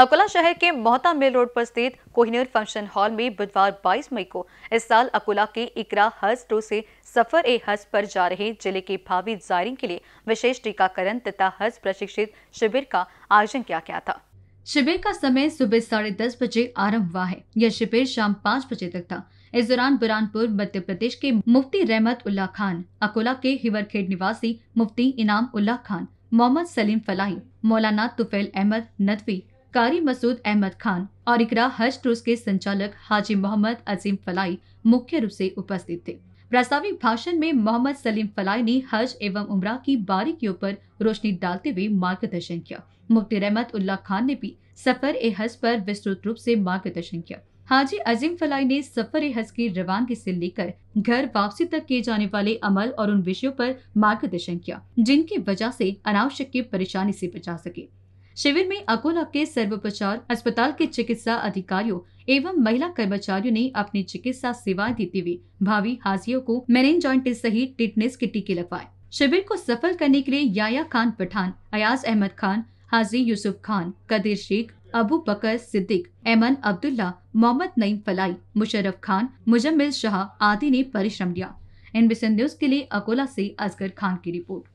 अकोला शहर के Mohta mail road पर स्थित कोहिनूर फंक्शन हॉल में बुधवार 22 मई को इस साल अकोला के इकरा हज टू से सफर ए हज पर जा रहे जिले के भावी जायरीन के लिए विशेष टीकाकरण तथा हज प्रशिक्षित शिविर का आयोजन किया गया था शिविर का समय सुबह साढ़े दस बजे आरंभ हुआ है यह शिविर शाम पाँच बजे तक था इस दौरान बुरानपुर मध्य प्रदेश के मुफ्ती रहमत उल्ला खान अकोला के हिवरखेड निवासी मुफ्ती इनाम उल्ला खान मोहम्मद सलीम फलाही मौलाना तुफेल अहमद नदवी कारी मसूद अहमद खान और इकरा हज ट्रस्ट के संचालक हाजी मोहम्मद अजीम फलाई मुख्य रूप से उपस्थित थे प्रस्ताविक भाषण में मोहम्मद सलीम फलाई ने हज एवं उमरा की बारीकियों पर रोशनी डालते हुए मार्गदर्शन किया मुफ्ती रहमत उल्ला खान ने भी सफर ए हज पर विस्तृत रूप से मार्गदर्शन किया हाजी अजीम फलाई ने सफर ए हज की रवानगी से लेकर घर वापसी तक किए जाने वाले अमल और उन विषयों पर मार्गदर्शन किया जिनकी वजह से अनावश्यक की परेशानी से बचा सके शिविर में अकोला के सर्वोपचार अस्पताल के चिकित्सा अधिकारियों एवं महिला कर्मचारियों ने अपनी चिकित्सा सेवाएं देते हुए भावी हाजियों को मेरेन ज्वाइंट सहित टिटनेस के टीके लगवाए शिविर को सफल करने के लिए याया खान पठान अयाज अहमद खान हाजी यूसुफ खान कदीर शेख अबू बकर सिद्दीक एमन अब्दुल्ला मोहम्मद नईम फलाई मुशरफ खान मुजम्मिल शाह आदि ने परिश्रम लिया एनबीसी न्यूज के लिए अकोला से असगर खान की रिपोर्ट